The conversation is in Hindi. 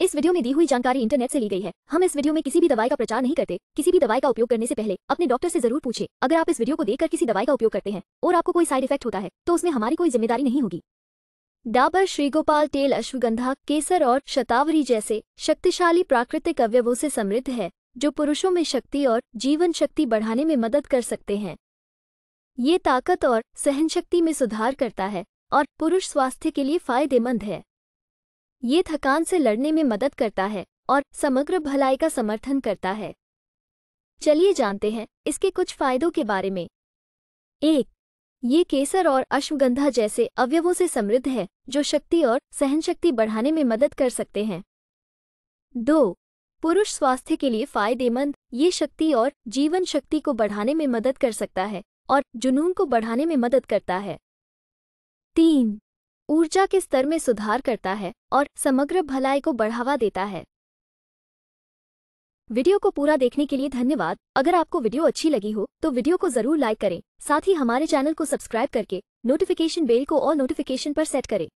इस वीडियो में दी हुई जानकारी इंटरनेट से ली गई है हम इस वीडियो में किसी भी दवाई का प्रचार नहीं करते किसी भी दवाई का उपयोग करने से पहले अपने डॉक्टर से जरूर पूछे अगर आप इस वीडियो को देखकर किसी दवाई का उपयोग करते हैं और आपको कोई साइड इफेक्ट होता है तो उसमें हमारी कोई जिम्मेदारी नहीं होगी डाबर श्रीगोपाल तेल अश्वगंधा केसर और शतावरी जैसे शक्तिशाली प्राकृतिक अवयवों से समृद्ध है जो पुरुषों में शक्ति और जीवन शक्ति बढ़ाने में मदद कर सकते हैं ये ताकत और सहनशक्ति में सुधार करता है और पुरुष स्वास्थ्य के लिए फायदेमंद है ये थकान से लड़ने में मदद करता है और समग्र भलाई का समर्थन करता है चलिए जानते हैं इसके कुछ फायदों के बारे में एक ये केसर और अश्वगंधा जैसे अवयवों से समृद्ध है जो शक्ति और सहनशक्ति बढ़ाने में मदद कर सकते हैं दो पुरुष स्वास्थ्य के लिए फायदेमंद ये शक्ति और जीवन शक्ति को बढ़ाने में मदद कर सकता है और जुनून को बढ़ाने में मदद करता है तीन ऊर्जा के स्तर में सुधार करता है और समग्र भलाई को बढ़ावा देता है वीडियो को पूरा देखने के लिए धन्यवाद अगर आपको वीडियो अच्छी लगी हो तो वीडियो को जरूर लाइक करें साथ ही हमारे चैनल को सब्सक्राइब करके नोटिफिकेशन बेल को और नोटिफिकेशन पर सेट करें